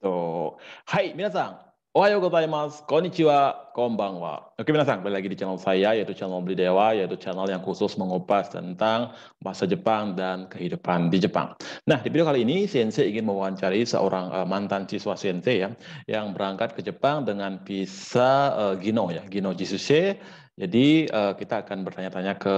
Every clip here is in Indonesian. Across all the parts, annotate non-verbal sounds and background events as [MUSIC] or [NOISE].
とはい皆さんおはようございます。こんにちは. Konbanwa. Oke, minasan, kembali lagi di channel saya yaitu channel Beli Dewa, yaitu channel yang khusus mengupas tentang bahasa Jepang dan kehidupan di Jepang. Nah, di video kali ini Sensei ingin mewawancari seorang uh, mantan siswa Sensei ya yang berangkat ke Jepang dengan visa uh, Gino ya, Gino Jisuse. Jadi, uh, eh, kita akan bertanya-tanya ke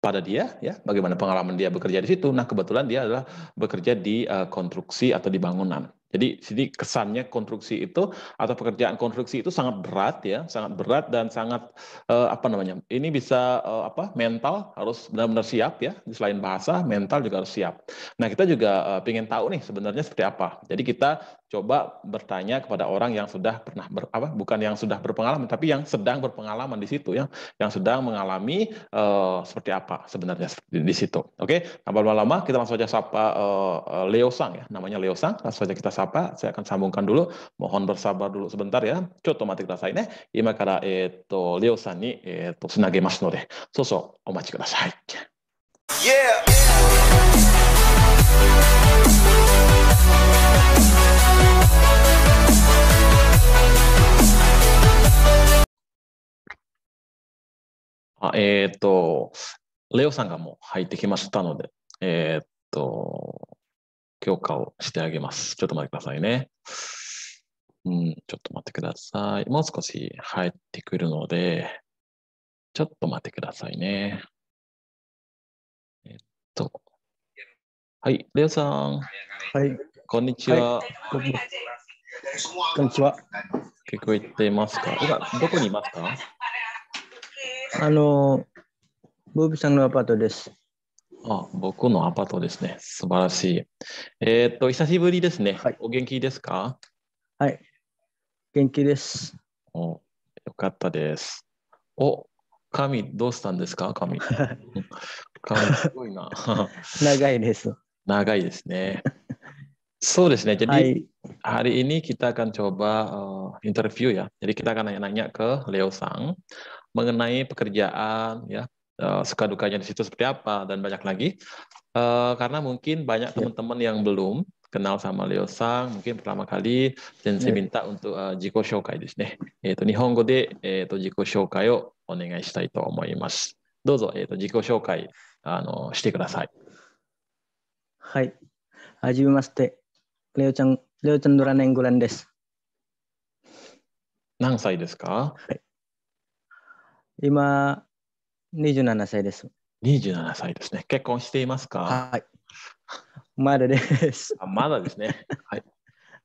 pada dia ya bagaimana pengalaman dia bekerja di situ. Nah, kebetulan dia adalah bekerja di uh, konstruksi atau di bangunan. Jadi sini kesannya konstruksi itu atau pekerjaan konstruksi itu sangat berat ya, sangat berat dan sangat uh, apa namanya? Ini bisa uh, apa? mental harus benar-benar siap ya. Selain bahasa, mental juga harus siap. Nah, kita juga uh, eh, pengen tahu nih sebenarnya seperti apa. Jadi kita coba bertanya kepada orang yang sudah pernah ber, apa bukan yang sudah berpengalaman tapi yang sedang berpengalaman di situ yang yang sedang mengalami uh, seperti apa sebenarnya di, di situ oke okay? tanpa lama-lama kita langsung saja sapa uh, Leo Sang ya namanya Leo Sang langsung saja kita sapa saya akan sambungkan dulu mohon bersabar dulu sebentar ya coba mati kita ne ima kara itu Leo Sang ni itu tsunage mas nore soso omachi kudasai yeah, yeah. あえっ、ー、と、レオさんがもう入ってきましたので、えっ、ー、と、強化をしてあげます。ちょっと待ってくださいね。うん、ちょっと待ってください。もう少し入ってくるので、ちょっと待ってくださいね。えっと、はい、レオさん。はい。こんにちは。はい、こんにちは。聞こえてますか今、どこにいますかあの、ブービさんのアパートです。あ、僕のアパートですね。素晴らしい。えー、っと、久しぶりですね、はい。お元気ですかはい。元気です。お、よかったです。お、神どうしたんですか神。[LAUGHS] 神すごいな。長いです。[LAUGHS] 長いですね。is jadi Hi. hari ini kita akan coba uh, interview ya. Jadi kita akan nanya-nanya ke Leo Sang mengenai pekerjaan ya, uh, suka dukanya di situ seperti apa dan banyak lagi. Uh, karena mungkin banyak iya. teman-teman yang belum kenal sama Leo Sang, mungkin pertama kali dan saya iya. minta untuk uh, jiko shokai desu ne. Eto nihongo de eto jiko shokai o onegai shitai to omoimasu. Dozo eto jiko shokai ano shite kudasai. Hai. はじめまして、レオちゃん、レオちゃんドラネングランです。何歳ですか、はい、今、27歳です。27歳ですね。結婚していますかはい。まだです。あまだですね。はい。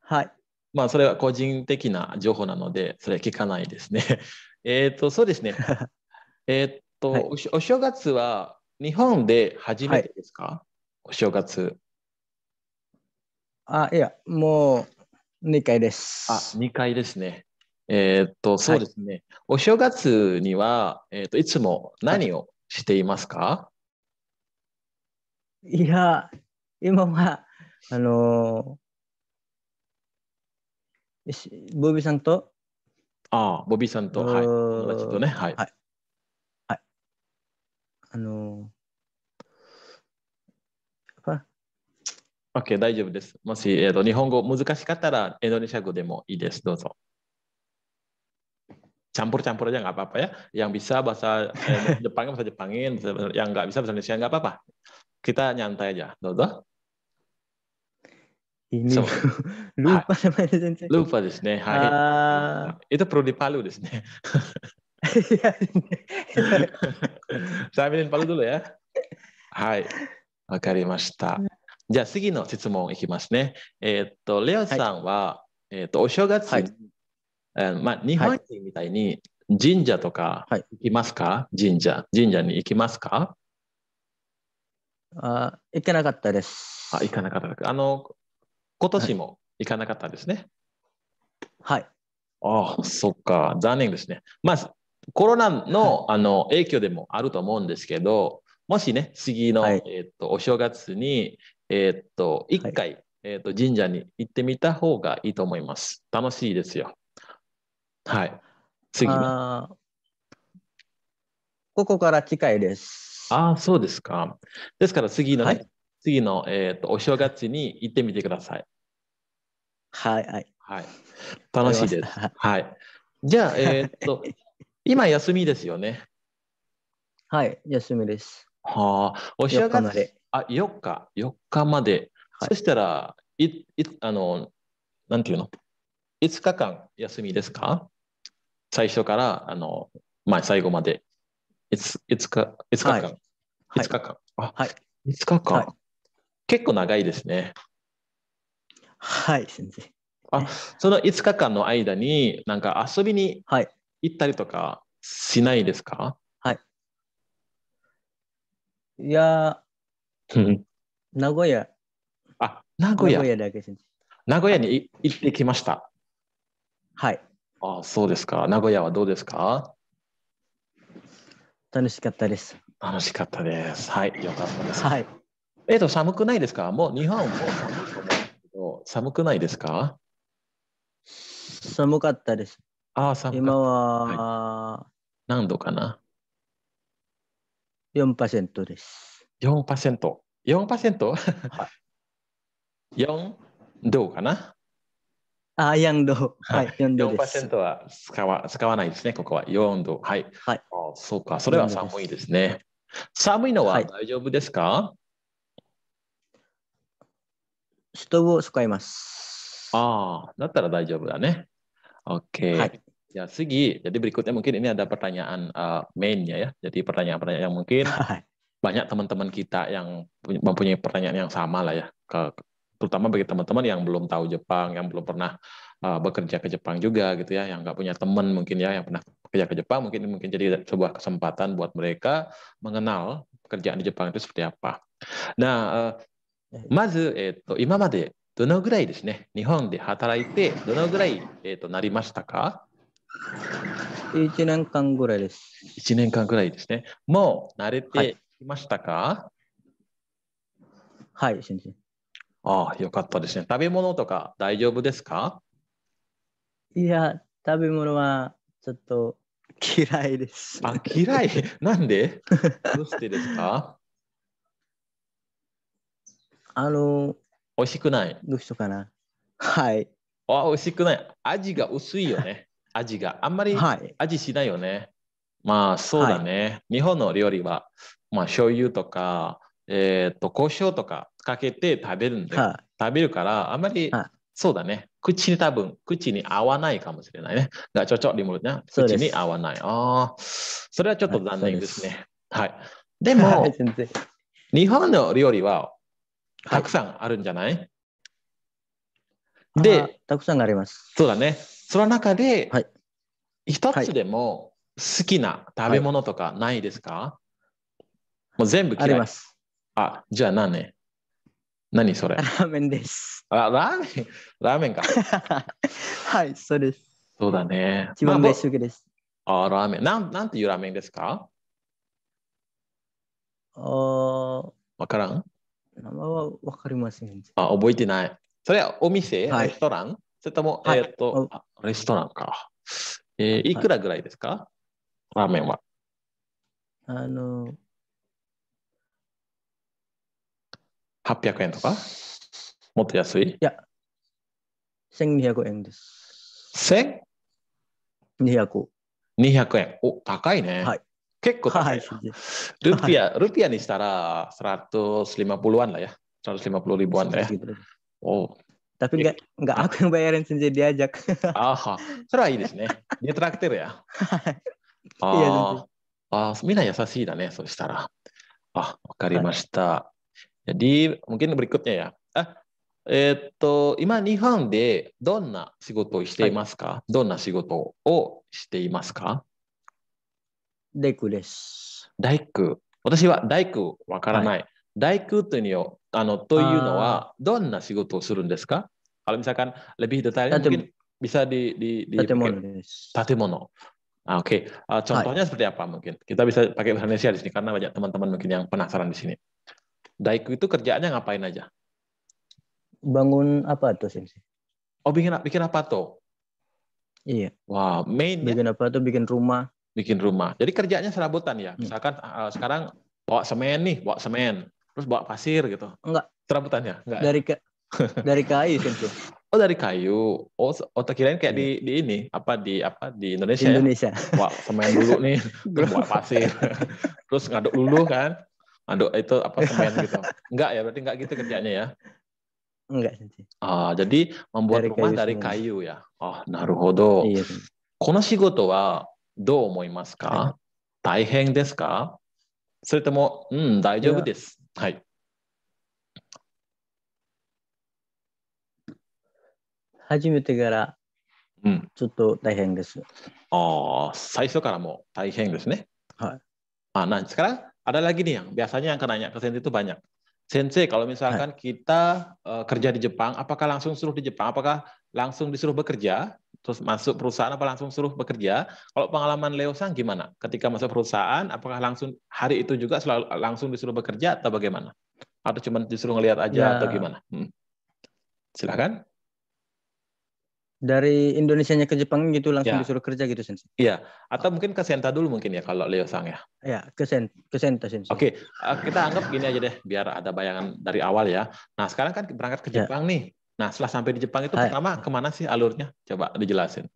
はい。まあ、それは個人的な情報なので、それ聞かないですね。[LAUGHS] えっと、そうですね。[LAUGHS] えっと、はい、お正月は日本で初めてですか、はい、お正月。あ、いや、もう2回です。あ、2回ですね。えー、っと、そうですね。はい、お正月には、えー、っと、いつも何をしていますか、いや、今は、あのー、ボビーさんとああ、ボビーさんと、はい。友達とね、はい。はい。はい、あのー OK、大丈夫です。もし、えーと、と日本語難しかったら、インドネシア語でもいいです。どうぞ。campur-campur aja nggak apa-apa ya. Yang bisa bahasa eh, Jepang bahasa Jepangin, yang nggak bisa bahasa Indonesia nggak apa-apa. Kita nyantai aja, Dodo. Ini so, [LAUGHS] lupa namanya sensei. Lupa di sini. Uh... Itu perlu di sini. [LAUGHS] Saya ambilin palu dulu ya. Hai. Wakarimashita. じゃあ次の質問いきますね。えー、っと、レオさんは、はい、えっとお正月、はいえー、まあ、日本人みたいに神社とか行きますか、はい、神社。神社に行きますかあ行けなかったです。あ行かなかったあの、今年も行かなかったですね。はい。ああ、そっか。残念ですね。まあ、コロナの,、あの影響でもあると思うんですけど、もしね、次の、はい、えーとお正月にえー、っと、一回、はい、えー、っと、神社に行ってみた方がいいと思います。楽しいですよ。はい。次ここから近いです。ああ、そうですか。ですから次の、ねはい、次の、えー、っと、お正月に行ってみてください。はい、はい。はい。楽しいです。はい。じゃあ、えー、っと、[LAUGHS] 今休みですよね。はい、休みです。はあ、お正月。あ、4日、4日まで。はい、そしたら、い、い、あの、なんていうの ?5 日間休みですか最初から、あの、まあ、最後まで。5, 5日、5日間。はい、5日間。はい、あ、5日間、はい、結構長いですね。はい、先生。あ、その5日間の間に、なんか遊びに行ったりとかしないですか、はい、いや名古屋。あ、名古屋。名古屋だけ名古屋に行ってきました。はい。あそうですか。名古屋はどうですか楽しかったです。楽しかったです。はい、よかったです。はい。えっ、と、寒くないですかもう日本も寒ですけど、寒くないですか寒かったです。あ寒今は、はい、何度かな ?4% です。4%。4%? はい、4どうかなあ、4度。はい、4度です。4%は使わ使わないですね、ここは。4度。はい。はい、あそうか、それは寒いですね。寒いのは大丈夫ですか、はい、ストーブを使います。ああ、だったら大丈夫だね。OK。はい Ya, segi. Jadi berikutnya mungkin ini ada pertanyaan uh, mainnya ya. Jadi pertanyaan-pertanyaan yang mungkin banyak teman-teman kita yang mempunyai pertanyaan yang sama lah ya ke terutama bagi teman-teman yang belum tahu Jepang, yang belum pernah uh, bekerja ke Jepang juga gitu ya, yang nggak punya teman mungkin ya yang pernah kerja ke Jepang mungkin mungkin jadi sebuah kesempatan buat mereka mengenal pekerjaan di Jepang itu seperti apa. Nah, uh, ka? ?1 年間ぐらいです。1年間ぐらいですね。もう慣れて kan きましたかはい、先生。ああ、よかったですね。食べ物とか大丈夫ですかいや、食べ物はちょっと嫌いです。あ、嫌い [LAUGHS] なんでどうしてですかあの、美味しくない。どうしようかな。はい。あ、美味しくない。味が薄いよね。味が。あんまり味しないよね。はい、まあ、そうだね、はい、日本の料理はまあ、醤油とか、えー、っと、胡椒とかかけて食べるんで、は食べるから、あんまり、はそうだね。口に多分、口に合わないかもしれないね。だちょちょ、リモね。口に合わない。ああ、それはちょっと残念ですね。はい。はい、でも、日本の料理はたくさんあるんじゃない、で、たくさんあります。そうだね。その中で、一つでも好きな食べ物とかないですか、もう全部嫌い。あります。あ、じゃあ何何それラーメンです。あ、ラーメン、ラーメンか。[LAUGHS] はい、そうです。そうだね。一番ベストです。あ、ラーメン。なん、なんていうラーメンですかあわからん名前はわかりません。あ、覚えてない。それはお店、はい、レストランそれとも、はい、えっと、レストランか。えー、いくらぐらいですか、はい、ラーメンは。あの、800円とかもっと安いいや、1200円です。1200円。お、高いね。はい。結構高い。はい、ルピアルピアにしたら1ラ0万だよ。150ribu だよ。おだけど、アクンバイアンセンジェリアジャク。あは、それはいいですね。ネトクテルや。ああ、みんな優しいだね、そしたら。あ、わかりました。jadi mungkin berikutnya ya. Ah, eh っと、今日本でどんな仕事をしていますか、はい、どんな仕事をしていますか大工です。大工。私は大工わからない。はい、大工というのあのというのは、どんな仕事をするんですか ah. Kalau misalkan lebih detailnya mungkin bisa di, di, di Tatemono. Tatemono. Ah, Oke, okay. uh, contohnya Hai. seperti apa mungkin? Kita bisa pakai bahasa Indonesia di sini karena banyak teman-teman mungkin yang penasaran di sini. Daiku itu kerjaannya ngapain aja? Bangun apa tuh sih? Oh bikin bikin apa tuh? Iya. Wah, wow, main ya? bikin apa tuh bikin rumah. Bikin rumah. Jadi kerjanya serabutan ya. Hmm. Misalkan hmm. uh, sekarang bawa semen nih, bawa semen, terus bawa pasir gitu. Enggak. Serabutan ya? Enggak. Ya? Dari ke [LAUGHS] dari kayu Sim. Oh dari kayu. Oh, oh kirain kayak di iya. di ini apa di apa di Indonesia. Ya? Indonesia. Ya? Wah semen dulu nih, [LAUGHS] terus buat pasir, [LAUGHS] terus ngaduk dulu kan. Aduh, itu apa semen gitu? Enggak ya, berarti enggak gitu kerjanya ya? Enggak sih. Ah, jadi membuat dari rumah kayu dari kayu ya. Ah, naruhodo. Iya. この仕事はどう思いますか、はい、大変ですかそれとも、うん、大丈夫です。はい。始めてから、うん、ちょっと大変です。ああ、最初からも大変ですね。はい。あ、何ですから Ada lagi nih yang biasanya yang nanya ke Sensei itu banyak. Sensei, kalau misalkan kita uh, kerja di Jepang, apakah langsung suruh di Jepang? Apakah langsung disuruh bekerja? Terus masuk perusahaan apa langsung suruh bekerja? Kalau pengalaman Leo Sang gimana? Ketika masuk perusahaan, apakah langsung hari itu juga selalu langsung disuruh bekerja atau bagaimana? Atau cuma disuruh ngelihat aja ya. atau gimana? Hmm. Silakan dari Indonesianya ke Jepang gitu langsung ya. disuruh kerja gitu sensei. Iya, atau oh. mungkin ke Senta dulu mungkin ya kalau Leo Sang ya. Iya, ke Senta, ke Senta sensei. Oke, okay. Eh, kita anggap gini aja deh biar ada bayangan dari awal ya. Nah, sekarang kan berangkat ke ya. Jepang nih. Nah, setelah sampai di Jepang itu Hai. pertama kemana sih alurnya? Coba dijelasin.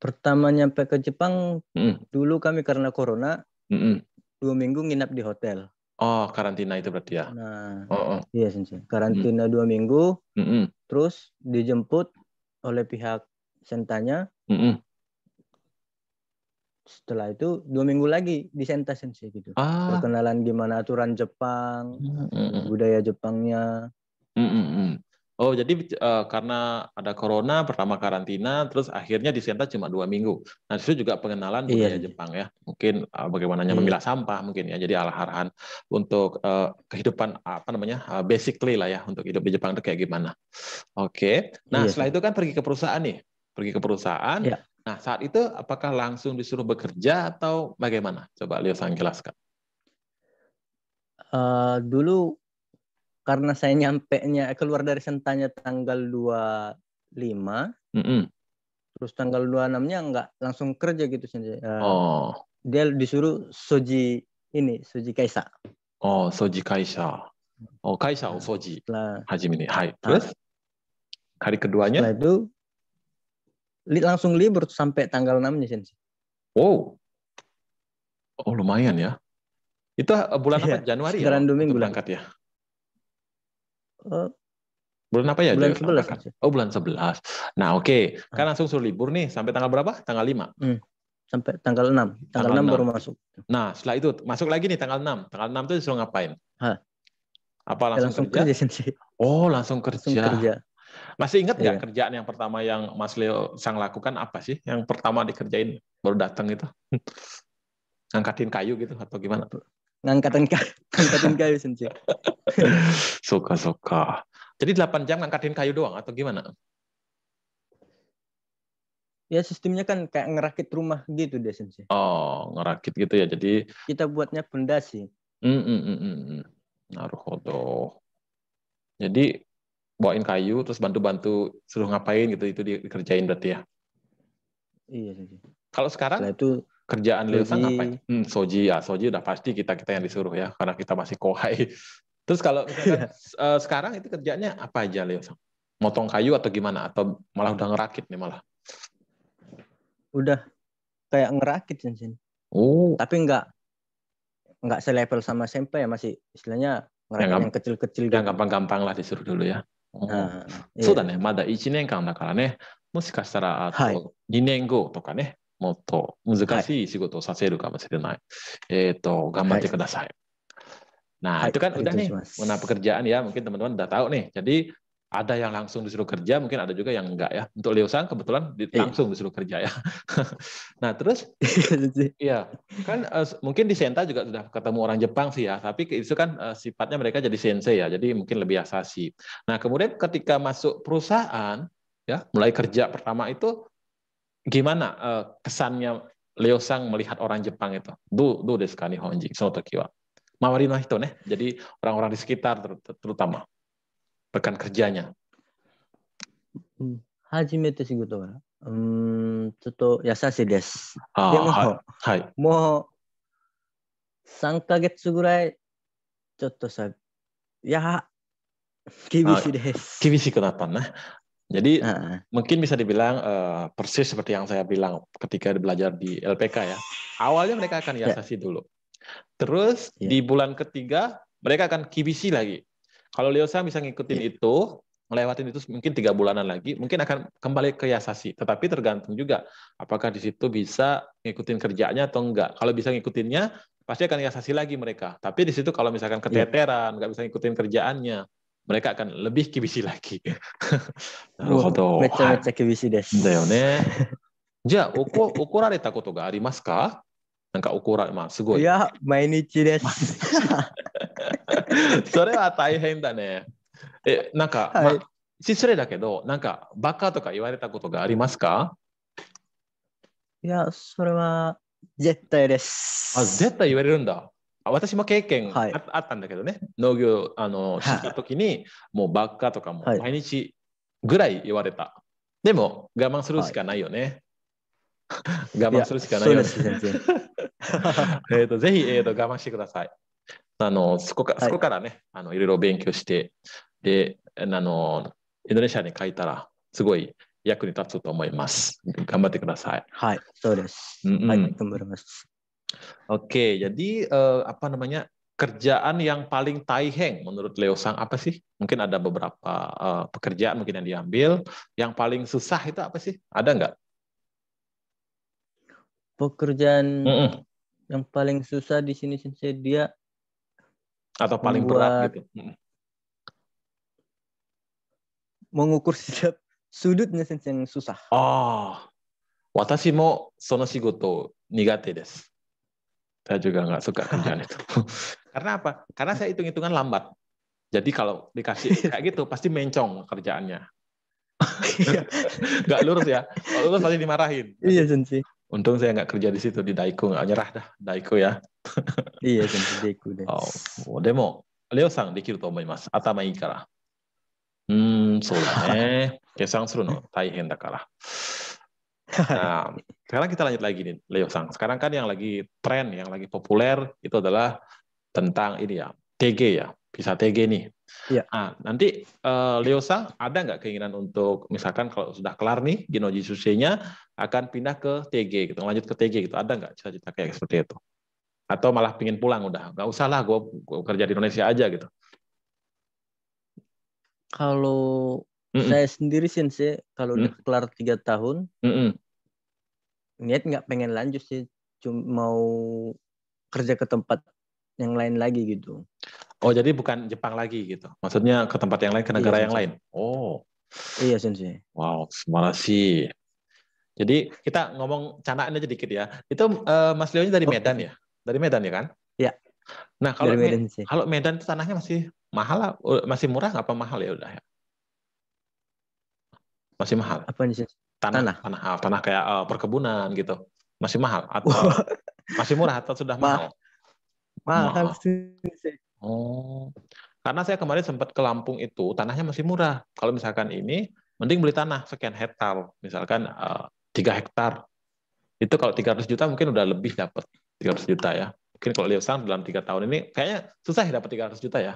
Pertama nyampe ke Jepang, mm. dulu kami karena corona, mm -mm. dua minggu nginap di hotel. Oh, karantina itu berarti ya? Nah, oh, oh. iya sensei. Karantina mm. dua minggu, mm -mm terus dijemput oleh pihak sentanya. Mm -hmm. Setelah itu dua minggu lagi di senta sensei gitu. Ah. Perkenalan gimana aturan Jepang, mm -hmm. budaya Jepangnya. Mm -hmm. Oh, jadi uh, karena ada corona, pertama karantina, terus akhirnya di Senta cuma dua minggu. Nah, itu juga pengenalan iya, budaya iya. Jepang ya. Mungkin uh, bagaimananya hmm. memilah sampah mungkin ya. Jadi alah-arahan untuk uh, kehidupan apa namanya uh, basically lah ya untuk hidup di Jepang itu kayak gimana. Oke. Okay. Nah, iya. setelah iya. itu kan pergi ke perusahaan nih, pergi ke perusahaan. Iya. Nah, saat itu apakah langsung disuruh bekerja atau bagaimana? Coba Leo sang jelaskan. Uh, dulu karena saya nyampe nya keluar dari sentanya tanggal 25 mm -hmm. terus tanggal 26 nya enggak langsung kerja gitu sendiri uh, eh, oh. dia disuruh soji ini soji kaisa oh soji kaisa oh kaisa oh soji nah, hajime ini hai ah. terus hari keduanya setelah itu li langsung libur sampai tanggal 6 nya sih. wow oh lumayan ya itu eh, bulan apa? Iya. Januari ya? Bulan ya? Berangkat ya? Eh, bulan apa ya? Bulan sebelas. Oh bulan sebelas. Nah oke, okay. kan langsung suruh libur nih sampai tanggal berapa? Tanggal lima. Hmm. Sampai tanggal enam. Tanggal, enam baru masuk. Nah setelah itu masuk lagi nih tanggal enam. Tanggal enam itu disuruh ngapain? Hah. Apa langsung, langsung kerja? kerja sensei. Oh langsung kerja. Langsung kerja. Masih ingat nggak iya. kerjaan yang pertama yang Mas Leo sang lakukan apa sih? Yang pertama dikerjain baru datang itu? [LAUGHS] Angkatin kayu gitu atau gimana? [LAUGHS] kayu, sensei. suka suka. Jadi 8 jam ngangkatin kayu doang atau gimana? Ya sistemnya kan kayak ngerakit rumah gitu deh sensei. Oh, ngerakit gitu ya. Jadi kita buatnya pondasi. Hmm, hmm, hmm. hmm, hmm. Naruhodo. Jadi bawain kayu terus bantu-bantu suruh ngapain gitu itu dikerjain berarti ya. Iya sensei. Kalau sekarang? Setelah itu kerjaan sang apa? Hmm, Soji ya, Soji udah pasti kita kita yang disuruh ya, karena kita masih kohai. [LAUGHS] Terus kalau misalkan, uh, [LAUGHS] sekarang itu kerjanya apa aja sang? Motong kayu atau gimana? Atau malah udah ngerakit nih malah? Udah kayak ngerakit sih. Oh. Tapi nggak nggak selevel sama sampai ya masih istilahnya ngerakit yang, kecil-kecil. Yang gitu. gampang-gampang lah disuruh dulu ya. Oh. Nah, iya. そうだね。まだ1年間だからね。もしかしたら、あと2年後とかね、もっと難しい仕事をさせるかもしれない。はい、えっ、ー、と、頑張ってください。はい、nah, gambar dasar. Nah, itu kan udah nih mana pekerjaan ya, mungkin teman-teman udah tahu nih. Jadi ada yang langsung disuruh kerja, mungkin ada juga yang enggak ya. Untuk Leo sang kebetulan iya. langsung disuruh kerja ya. [LAUGHS] nah, terus [LAUGHS] iya, kan uh, mungkin di Senta juga sudah ketemu orang Jepang sih ya, tapi itu kan uh, sifatnya mereka jadi sensei ya, jadi mungkin lebih asasi. Nah, kemudian ketika masuk perusahaan ya, mulai kerja pertama itu gimana uh, kesannya Leo Sang melihat orang Jepang itu? Du, du desu ka nihonji, so toki wa. Mawari no hito ne. Jadi orang-orang di sekitar terutama rekan kerjanya. Hmm, hajimete shigoto ga. Um, hmm, coto yasashi desu. Ah, [LAUGHS] hai. Mo 3ヶ月ぐらいちょっとさ、いや、厳しいです。厳しくなったね。jadi uh. mungkin bisa dibilang uh, persis seperti yang saya bilang ketika belajar di LPK ya. Awalnya mereka akan yasasi yeah. dulu. Terus yeah. di bulan ketiga mereka akan kibisi lagi. Kalau saya bisa ngikutin yeah. itu, melewatin itu mungkin tiga bulanan lagi, mungkin akan kembali ke yasasi. Tetapi tergantung juga apakah di situ bisa ngikutin kerjanya atau enggak. Kalau bisa ngikutinnya, pasti akan yasasi lagi mereka. Tapi di situ kalau misalkan ya. keteteran, nggak bisa ngikutin kerjaannya, mereka akan lebih 厳しい lagi。なるほど。めちゃめちゃ厳しいです。はい、だよね。じゃあおこ、怒られたことがありますかなんか怒られ、まあすごい。いや、毎日です。それは大変だね。え、なんか、はい、まあ、失礼だけど、なんか、バカとか言われたことがありますかいや、それは絶対です。あ、絶対言われるんだ。私も経験ああったんだけどね農業あのした時に、もうばっかとかも毎日ぐらい言われた、はい、でも我慢するしかないよね、はい、[LAUGHS] 我慢するしかないよね [LAUGHS] えとぜひ、えーと、我慢してくださいあのそこかそこからね、あのいろいろ勉強してであのインドネシアに書いたらすごい役に立つと思います頑張ってくださいはいそうです、うんうん、はい頑張ります Oke, jadi uh, apa namanya kerjaan yang paling taiheng menurut Leo Sang apa sih? Mungkin ada beberapa uh, pekerjaan mungkin yang diambil. Yang paling susah itu apa sih? Ada nggak? Pekerjaan mm -mm. yang paling susah di sini sensei dia atau paling berat gitu. Mengukur setiap sudutnya sensei yang susah. Oh, watashi mo sono shigoto nigate desu. Saya juga nggak suka [LAUGHS] kerjaan itu. Karena apa? Karena saya hitung-hitungan lambat. Jadi kalau dikasih kayak gitu pasti mencong kerjaannya. [LAUGHS] Iya. nggak lurus ya. Kalau lurus pasti dimarahin. Iya, Sensei. Untung saya nggak kerja di situ di Daiko, nggak nyerah dah Daiko ya. [LAUGHS] iya, Sensei Daiko deh. Oh, oh, demo. Leo sang dekiru to omoimasu. Atama ikara. Hmm, so ne. Eh. Kesang suru no taihen dakara. Nah, sekarang kita lanjut lagi nih, Leo Sang. Sekarang kan yang lagi tren, yang lagi populer itu adalah tentang ini ya, TG ya, bisa TG nih. Ya. Nah, nanti uh, Leo Sang ada nggak keinginan untuk misalkan kalau sudah kelar nih Ginoji Susenya akan pindah ke TG gitu, lanjut ke TG gitu, ada nggak cita-cita kayak seperti itu? Atau malah pingin pulang udah, nggak usah lah, gue kerja di Indonesia aja gitu. Kalau Mm-mm. saya sendiri sih, kalau mm -mm. udah kelar tiga tahun, Mm-mm niat nggak pengen lanjut sih cuma mau kerja ke tempat yang lain lagi gitu oh jadi bukan Jepang lagi gitu maksudnya ke tempat yang lain ke iya, negara iya, yang lain oh iya sensei wow sih jadi kita ngomong canaan aja dikit ya itu uh, Mas Leonya dari Medan ya dari Medan ya kan Iya. Nah kalau Medan sih. kalau Medan itu tanahnya masih mahal masih murah nggak apa mahal ya udah ya masih mahal apa nih tanah tanah tanah, ah, tanah kayak uh, perkebunan gitu masih mahal atau masih murah atau sudah mahal mahal, mahal. sih oh karena saya kemarin sempat ke Lampung itu tanahnya masih murah kalau misalkan ini mending beli tanah sekian hektar misalkan eh, tiga uh, hektar itu kalau 300 juta mungkin udah lebih dapat 300 juta ya mungkin kalau lihat sekarang dalam tiga tahun ini kayaknya susah ya dapat dapat 300 juta ya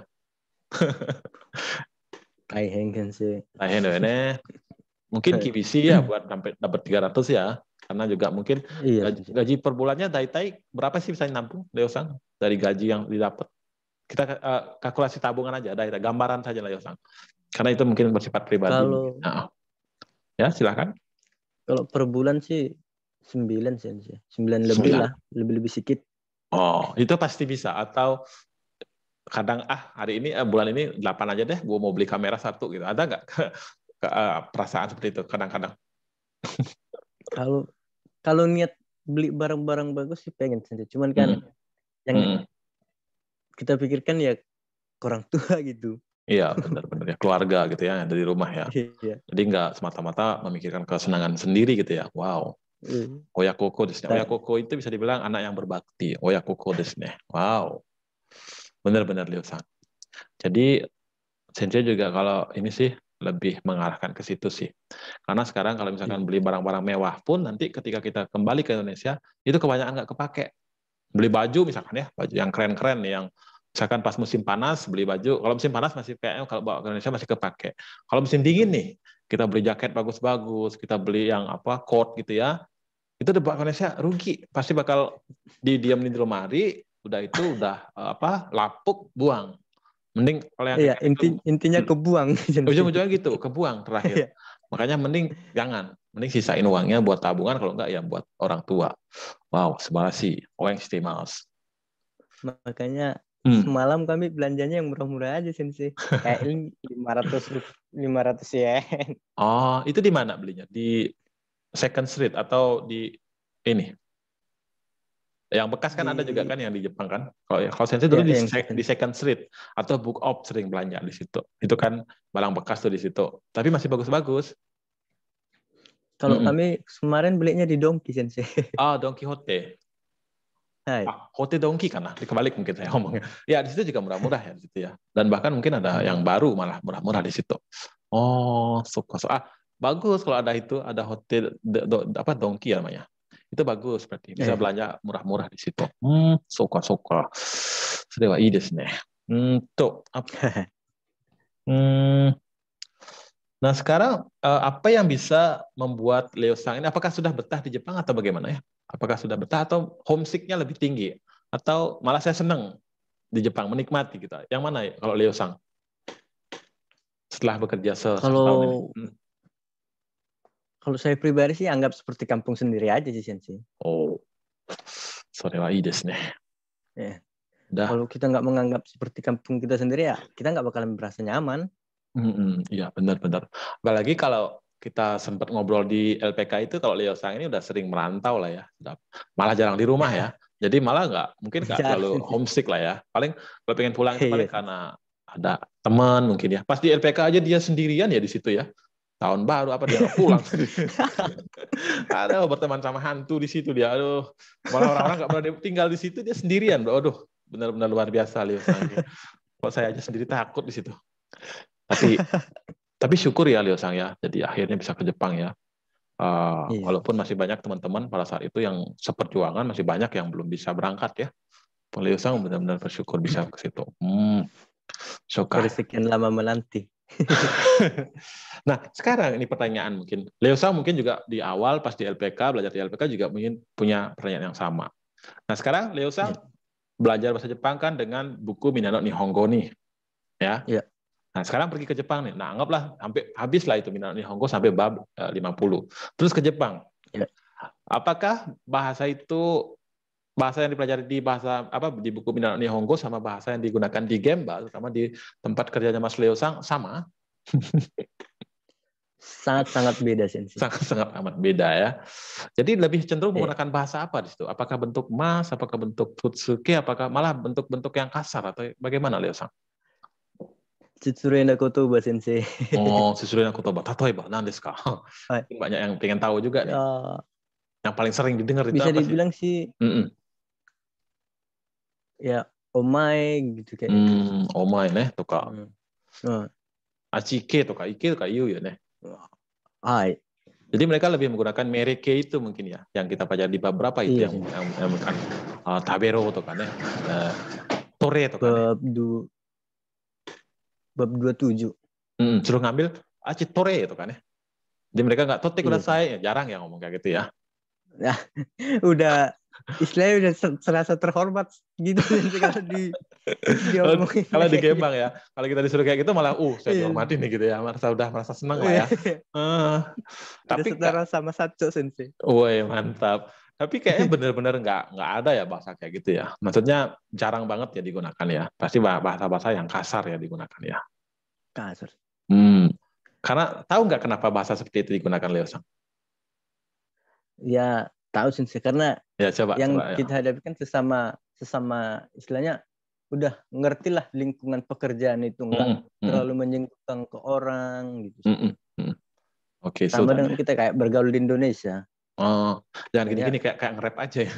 大変です。大変だよね。[LAUGHS] Mungkin KBC ya [CLEARS THROAT] buat sampai dapat 300 ya. Karena juga mungkin iya. gaji, gaji per bulannya dai tai berapa sih bisa nampung Leo sang dari gaji yang didapat? Kita uh, kalkulasi tabungan aja, ada gambaran saja Sang Karena itu mungkin bersifat pribadi. Kalau, nah. Ya, silakan. Kalau per bulan sih 9 sih, 9 lebih lah, lebih-lebih sedikit. Oh, itu pasti bisa atau kadang ah hari ini eh, bulan ini 8 aja deh gua mau beli kamera satu gitu ada nggak [LAUGHS] ke, uh, perasaan seperti itu kadang-kadang. [LAUGHS] Kalau kalau niat beli barang-barang bagus sih pengen saja, cuman kan hmm. yang hmm. kita pikirkan ya orang tua [LAUGHS] gitu. Iya benar-benar ya keluarga gitu ya dari rumah ya. Iya. Jadi nggak semata-mata memikirkan kesenangan sendiri gitu ya. Wow. Iya. koko Oyakoko desne. Nah. Koko itu bisa dibilang anak yang berbakti. koko desne. Wow. Benar-benar Liu San. Jadi Sensei juga kalau ini sih lebih mengarahkan ke situ sih. Karena sekarang kalau misalkan iya. beli barang-barang mewah pun nanti ketika kita kembali ke Indonesia itu kebanyakan nggak kepake. Beli baju misalkan ya, baju yang keren-keren yang misalkan pas musim panas beli baju. Kalau musim panas masih kayaknya kalau bawa ke Indonesia masih kepake. Kalau musim dingin nih kita beli jaket bagus-bagus, kita beli yang apa coat gitu ya. Itu debat Indonesia rugi, pasti bakal didiamin di lemari, udah itu udah eh, apa lapuk buang mending kalau yang iya, inti, itu, intinya hmm. kebuang [LAUGHS] ujung-ujungnya gitu kebuang terakhir iya. makanya mending jangan mending sisain uangnya buat tabungan kalau enggak ya buat orang tua wow sebalas sih uang stimulus makanya hmm. semalam kami belanjanya yang murah-murah aja sih kayak lima ratus lima ratus yen oh itu di mana belinya di second street atau di ini yang bekas kan di, ada juga iya. kan yang di Jepang kan. Kalau ya, kalau Sensei dulu ya, di, yang, di Second Street atau Book Op sering belanja di situ. Itu kan barang bekas tuh di situ. Tapi masih bagus-bagus. Kalau mm -hmm. kami kemarin belinya di Donki Sensei. [LAUGHS] Ah, Donki Hote. Hai. Ah, Hote Donki kan? Kebalik mungkin saya ngomongnya. Ya, di situ juga murah-murah ya di situ ya. Dan bahkan mungkin ada yang baru malah murah-murah di situ. Oh, suka so, Ah, bagus kalau ada itu, ada hotel do, do, apa Donkey ya namanya itu bagus berarti bisa iya. belanja murah-murah di situ hmm suka suka それはいいですねうんと hmm, [LAUGHS] hmm nah sekarang eh, apa yang bisa membuat Leo Sang ini apakah sudah betah di Jepang atau bagaimana ya apakah sudah betah atau homesicknya lebih tinggi atau malah saya senang di Jepang menikmati kita gitu. yang mana ya kalau Leo Sang setelah bekerja se kalau ini. Hmm kalau saya pribadi sih anggap seperti kampung sendiri aja sih Sensei. Oh, それはいいですね。Ya. Ya. Dah. Kalau kita nggak menganggap seperti kampung kita sendiri ya, kita nggak bakalan merasa nyaman. Iya mm benar-benar. Apalagi kalau kita sempat ngobrol di LPK itu kalau Leo Sang ini udah sering merantau lah ya, malah jarang di rumah ya. [LAUGHS] Jadi malah nggak mungkin nggak terlalu homesick lah ya. Paling kalau pengen pulang itu paling iya. karena ada teman mungkin ya. Pas di LPK aja dia sendirian ya di situ ya tahun baru apa dia pulang [LAUGHS] Ada berteman sama hantu di situ dia aduh malah orang-orang nggak pernah tinggal di situ dia sendirian bro aduh benar-benar luar biasa Leo kok saya aja sendiri takut di situ tapi tapi syukur ya Leo Sang ya jadi akhirnya bisa ke Jepang ya Uh, iya. Walaupun masih banyak teman-teman pada saat itu yang seperjuangan masih banyak yang belum bisa berangkat ya. Leo Sang benar-benar bersyukur bisa ke situ. Hmm. Suka. Sekian lama menanti. [LAUGHS] nah sekarang ini pertanyaan mungkin Leosa mungkin juga di awal pas di LPK belajar di LPK juga mungkin punya pertanyaan yang sama. Nah sekarang Leosa yeah. belajar bahasa Jepang kan dengan buku Minano Nihongo nih, ya. Yeah. Nah sekarang pergi ke Jepang nih. Nah anggaplah sampai habis lah itu Minano Nihongo sampai bab 50. Eh, Terus ke Jepang. Yeah. Apakah bahasa itu bahasa yang dipelajari di bahasa apa di buku Minano Nihongo sama bahasa yang digunakan di Gemba terutama di tempat kerjanya Mas Leo Sang sama [LAUGHS] sangat sangat beda sih sangat sangat amat beda ya jadi lebih cenderung iya. menggunakan bahasa apa di situ apakah bentuk mas apakah bentuk tutsuke? apakah malah bentuk-bentuk yang kasar atau bagaimana Leo Sang na kotoba sensei. Oh, [LAUGHS] Tsutsure Nakotoba. Tatoeba, desu ka? Banyak yang pengen tahu juga nih. Uh, yang paling sering didengar itu Bisa apa dibilang sih, sih mm -mm. や、お前 gitu ya, gitu. gitu. Hmm, hmm. nah. ya Jadi mereka lebih menggunakan mereka itu mungkin ya, yang kita pelajari di bab berapa itu Iya yang, yang, yang bukan uh, ah, tabero atau kan ya, uh, eh, tore to kan. Bab du bab tujuh. Mm, suruh ngambil aci tore itu kan ya. Jadi mereka nggak totek Iya. saya, jarang ya ngomong kayak gitu ya? ya. [LAUGHS] Udah istilahnya udah serasa terhormat gitu [LAUGHS] kalau di, kalau di Gembang ya kalau kita disuruh kayak gitu malah uh saya iya. dihormati nih gitu ya merasa udah merasa senang lah ya uh, tapi setara sama satu sensei woi mantap tapi kayaknya bener-bener nggak nggak ada ya bahasa kayak gitu ya maksudnya jarang banget ya digunakan ya pasti bahasa-bahasa yang kasar ya digunakan ya kasar hmm karena tahu nggak kenapa bahasa seperti itu digunakan Leo Sang? Ya tahu sih karena Ya, coba. Yang coba, ya. kita ya. kan sesama sesama istilahnya udah ngertilah lingkungan pekerjaan itu enggak mm -hmm. terlalu menyinggung ke orang gitu. Mm -hmm. Oke, okay, sama so, dengan kita kayak bergaul di Indonesia. Oh, jangan iya. gini-gini kayak kayak nge aja ya.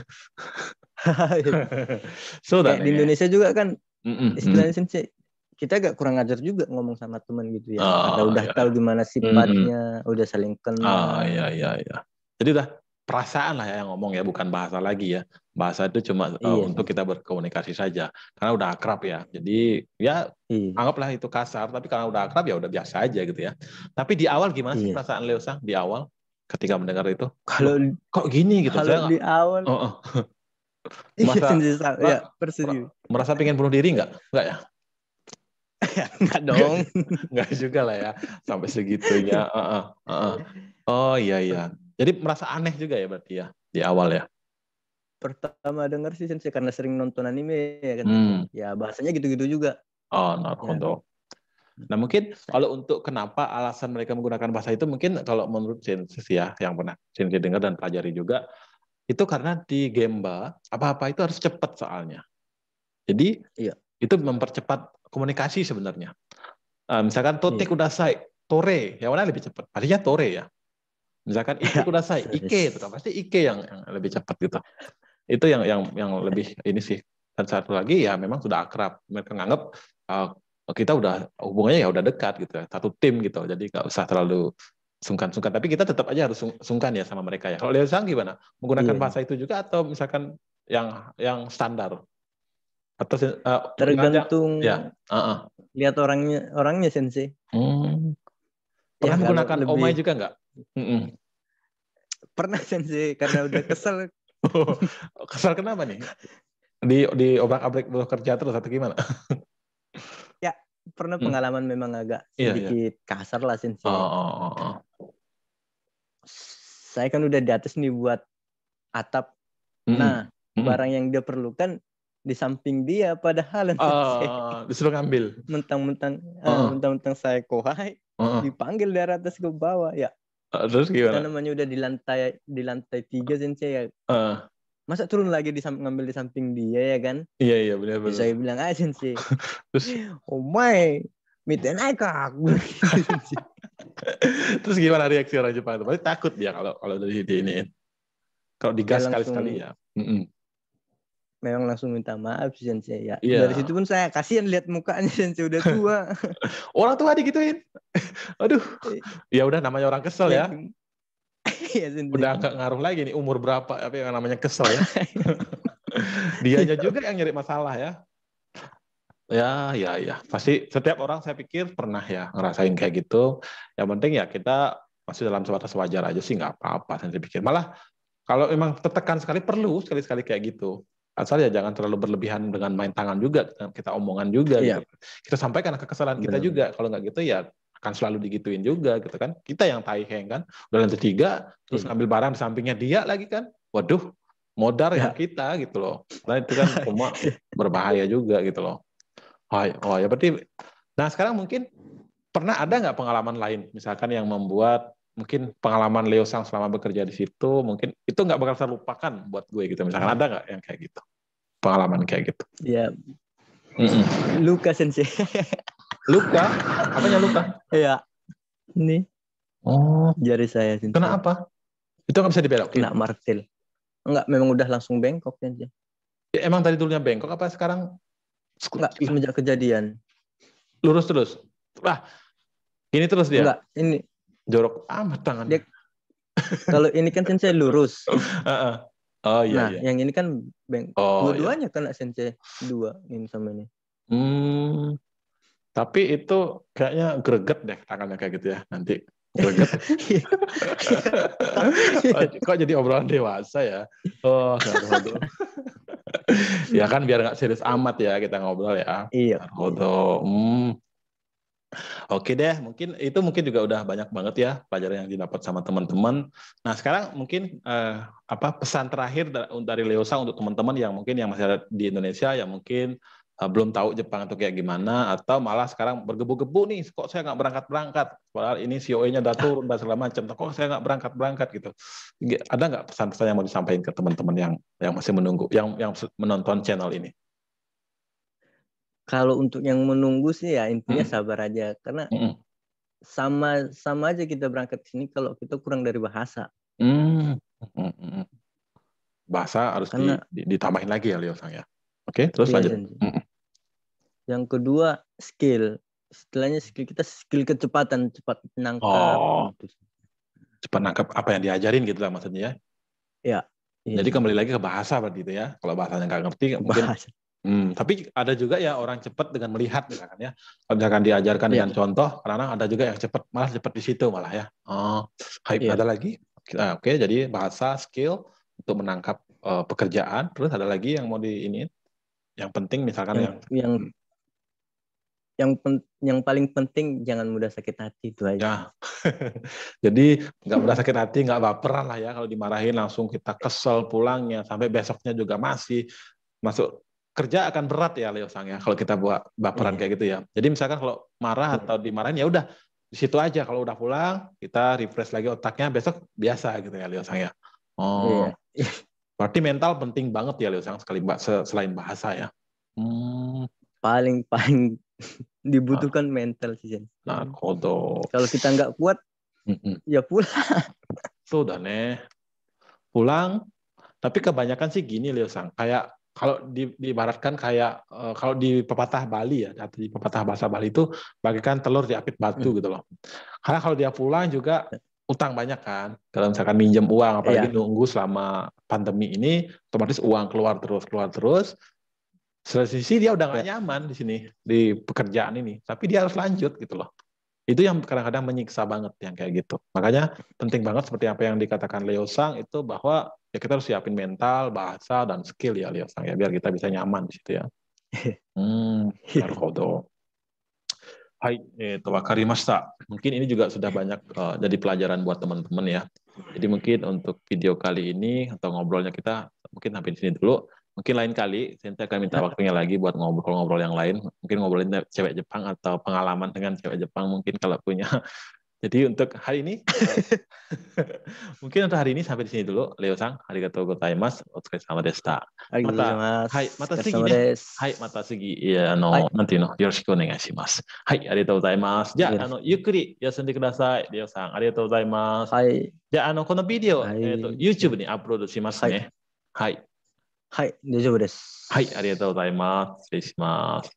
so, [LAUGHS] [LAUGHS] kayak di ya. Indonesia juga kan mm -hmm. istilahnya sih kita agak kurang ajar juga ngomong sama teman gitu ya. Oh, udah ya. tahu gimana sifatnya, mm. udah saling kenal. Ah, oh, iya iya iya. Jadi udah perasaan lah ya yang ngomong ya bukan bahasa lagi ya bahasa itu cuma eh, iya. uh, untuk kita berkomunikasi saja karena udah akrab ya jadi ya iya. anggaplah itu kasar tapi karena udah akrab ya udah biasa aja gitu ya tapi di awal gimana sih iya. perasaan Leo Sang di awal ketika mendengar itu kalau kok gini gitu kalau di awal oh, oh. Iya, merasa ya, merasa pengen bunuh diri nggak nggak ya [LAUGHS] nggak dong [LAUGHS] nggak juga lah ya sampai segitunya uh, uh, uh, uh. oh iya iya jadi merasa aneh juga ya berarti ya di awal ya. Pertama dengar sih sensei karena sering nonton anime ya kan. Hmm. Ya bahasanya gitu-gitu juga. Oh, nah, Ya. Nah mungkin kalau untuk kenapa alasan mereka menggunakan bahasa itu mungkin kalau menurut sensei ya yang pernah sensei dengar dan pelajari juga itu karena di Gemba apa-apa itu harus cepat soalnya. Jadi iya. itu mempercepat komunikasi sebenarnya. Uh, misalkan Totek iya. udah saya tore, yang mana lebih cepat? Artinya tore ya. Misalkan itu udah saya Ike, gitu kan pasti Ike yang, yang lebih cepat gitu. Itu yang yang yang lebih ini sih. Dan satu lagi ya memang sudah akrab. Mereka nganggap uh, ah, kita udah hubungannya ya udah dekat gitu ya. Satu tim gitu. Jadi nggak usah terlalu sungkan-sungkan. Tapi kita tetap aja harus sungkan ya sama mereka ya. Kalau lihat Sang gimana? Menggunakan iya. bahasa itu juga atau misalkan yang yang standar? Atau uh, tergantung ya. Uh -uh. lihat orangnya orangnya sensi. Hmm. Ya, Pernah ya, menggunakan lebih... Oh, juga nggak? Mm -mm. Pernah kan sensei karena udah kesel. [LAUGHS] oh, kesel kenapa nih? Di di obrak-abrik kerja terus atau gimana? [LAUGHS] ya, pernah hmm. pengalaman memang agak iya, iya. sedikit yeah, kasar lah sensei. Oh, oh, oh, oh, Saya kan udah di atas nih buat atap. Mm -hmm. Nah, mm -hmm. barang yang dia perlukan di samping dia padahal uh, disuruh ngambil mentang-mentang uh. uh mentang-mentang saya kohai uh. dipanggil dari atas ke bawah ya Ah, terus gimana? Karena namanya udah di lantai di lantai tiga sensei ya. Uh. Masa turun lagi di ngambil di samping dia ya kan? Iya iya benar benar. Saya bilang aja sensei. [LAUGHS] terus oh my, miten aku. [LAUGHS] terus gimana reaksi orang Jepang itu? Pasti takut dia kalau kalau dari ini. Kalau digas kali sekali ya. Mm -mm memang langsung minta maaf sih Sensei ya. Yeah. Dari situ pun saya kasihan lihat mukanya Sensei udah tua. [LAUGHS] orang tua digituin. [LAUGHS] Aduh. Iya. Ya udah namanya orang kesel ya. [LAUGHS] ya udah nggak ngaruh lagi nih umur berapa tapi yang namanya kesel ya. Dianya juga yang nyari masalah ya. Ya, ya, ya. Pasti setiap orang saya pikir pernah ya ngerasain kayak gitu. Yang penting ya kita masih dalam sebatas wajar aja sih nggak apa-apa saya pikir. Malah kalau memang tertekan sekali perlu sekali-sekali kayak gitu asal kan ya jangan terlalu berlebihan dengan main tangan juga kita omongan juga yeah. gitu. kita sampaikan kekesalan kita Bener. juga kalau nggak gitu ya akan selalu digituin juga gitu kan kita yang taiheng ya kan udah lantai tiga terus iya. ngambil barang di sampingnya dia lagi kan waduh modar ya, iya. kita gitu loh nah itu kan [LAUGHS] semua berbahaya juga gitu loh oh, oh ya berarti nah sekarang mungkin pernah ada nggak pengalaman lain misalkan yang membuat mungkin pengalaman Leo Sang selama bekerja di situ mungkin itu nggak bakal terlupakan buat gue gitu misalkan hmm. ada nggak yang kayak gitu pengalaman kayak gitu ya mm -mm. Luka sensei Luka apanya Luka iya ini oh jari saya sensei. apa itu nggak bisa dibelok kena martil Enggak, memang udah langsung bengkok sensei ya, ya, emang tadi dulunya bengkok apa sekarang Enggak, semenjak kejadian lurus terus wah ini terus dia enggak ini jorok amat tangannya. Dia, kalau ini kan sensei lurus. Uh-uh. [LAUGHS] Oh iya. Nah, iya. yang ini kan beng. Oh, iya. Dua-duanya iya. kena sensei dua ini sama ini. Hmm. Tapi itu kayaknya greget deh tangannya kayak gitu ya nanti. Greget. [LAUGHS] Iya. Kok jadi obrolan dewasa ya? Oh, [LAUGHS] ya kan biar nggak serius amat ya kita ngobrol ya. Iya. iya. Hmm. Oke deh, mungkin itu mungkin juga udah banyak banget ya pelajaran yang didapat sama teman-teman. Nah sekarang mungkin eh, apa pesan terakhir dari Leosa untuk teman-teman yang mungkin yang masih ada di Indonesia yang mungkin eh, belum tahu Jepang itu kayak gimana atau malah sekarang bergebu-gebu nih kok saya nggak berangkat berangkat padahal ini COE-nya e udah [LAUGHS] turun dan segala macam kok saya nggak berangkat berangkat gitu ada nggak pesan-pesan yang mau disampaikan ke teman-teman yang yang masih menunggu yang yang menonton channel ini? kalau untuk yang menunggu sih ya intinya hmm. sabar aja karena hmm. sama sama aja kita berangkat sini kalau kita kurang dari bahasa. Hmm. hmm. Bahasa harus karena, di, ditambahin lagi ya Leo sang ya. Oke, terus iya, lanjut. Hmm. Yang kedua skill. Istilahnya skill kita skill kecepatan, cepat nangkap. Oh. Gitu. Cepat nangkap apa yang diajarin gitu lah maksudnya ya. Ya. Jadi kembali lagi ke bahasa berarti itu ya. Kalau bahasanya nggak ngerti bahasa. mungkin Hmm, tapi ada juga ya orang cepat dengan melihat misalkan gitu ya. Misalkan diajarkan yeah. dengan contoh, karena ada juga yang cepat, malah cepat di situ malah ya. Oh, hype iya. ada lagi. Nah, Oke, okay, jadi bahasa skill untuk menangkap uh, pekerjaan, terus ada lagi yang mau di ini yang penting misalkan yang ya. yang yang, hmm. yang, pen, yang paling penting jangan mudah sakit hati itu aja. Ya. [LAUGHS] jadi nggak mudah sakit hati, nggak baperan lah ya kalau dimarahin langsung kita kesel pulangnya sampai besoknya juga masih masuk kerja akan berat ya Leo Sang ya kalau kita buat baperan iya. kayak gitu ya. Jadi misalkan kalau marah iya. atau dimarahin ya udah di situ aja kalau udah pulang kita refresh lagi otaknya besok biasa gitu ya Leo Sang ya. Oh. Iya. [LAUGHS] Berarti mental penting banget ya Leo Sang sekali mbak selain bahasa ya. Hmm. Paling paling [LAUGHS] dibutuhkan nah. mental sih Jen. Nah, kodo. Kalau kita nggak kuat Mm-mm. ya pulang. Sudah nih. Pulang tapi kebanyakan sih gini Leo Sang kayak kalau di, diibaratkan kayak uh, kalau di pepatah Bali ya atau di pepatah bahasa Bali itu bagikan telur di apit batu hmm. gitu loh. Karena kalau dia pulang juga utang banyak kan. Kalau misalkan minjem uang apalagi yeah. nunggu selama pandemi ini otomatis uang keluar terus keluar terus. sisi dia udah gak iya. nyaman di sini di pekerjaan ini, tapi dia harus lanjut gitu loh. Itu yang kadang-kadang menyiksa banget yang kayak gitu. Makanya penting banget seperti apa yang dikatakan Leo Sang itu bahwa ya kita harus siapin mental, bahasa dan skill ya Leo Sang ya biar kita bisa nyaman di situ ya. [LAUGHS] Hmm, iya. Hai, eh, itu Masta, Mungkin ini juga sudah banyak uh, jadi pelajaran buat teman-teman ya. Jadi mungkin untuk video kali ini atau ngobrolnya kita mungkin sampai di sini dulu. Mungkin lain kali Sinta akan minta waktunya lagi buat ngobrol-ngobrol yang lain. Mungkin ngobrolin cewek Jepang atau pengalaman dengan cewek Jepang mungkin kalau punya. [LAUGHS] Jadi untuk hari ini [LAUGHS] mungkin untuk hari ini sampai di sini dulu. Leo Sang, arigatou gozaimasu. sama Desta Mata, hai, mata segi Hai, mata segi. ya no, nanti no. Yoroshiku onegaishimasu. Hai, arigatou gozaimasu. ya ano, yukuri yasende kudasai. Leo Sang, arigatou gozaimasu. Hai. じゃあ、あの、このビデオ、えー、と eh, YouTube Hai はい、大丈夫です。はい、ありがとうございます。失礼します。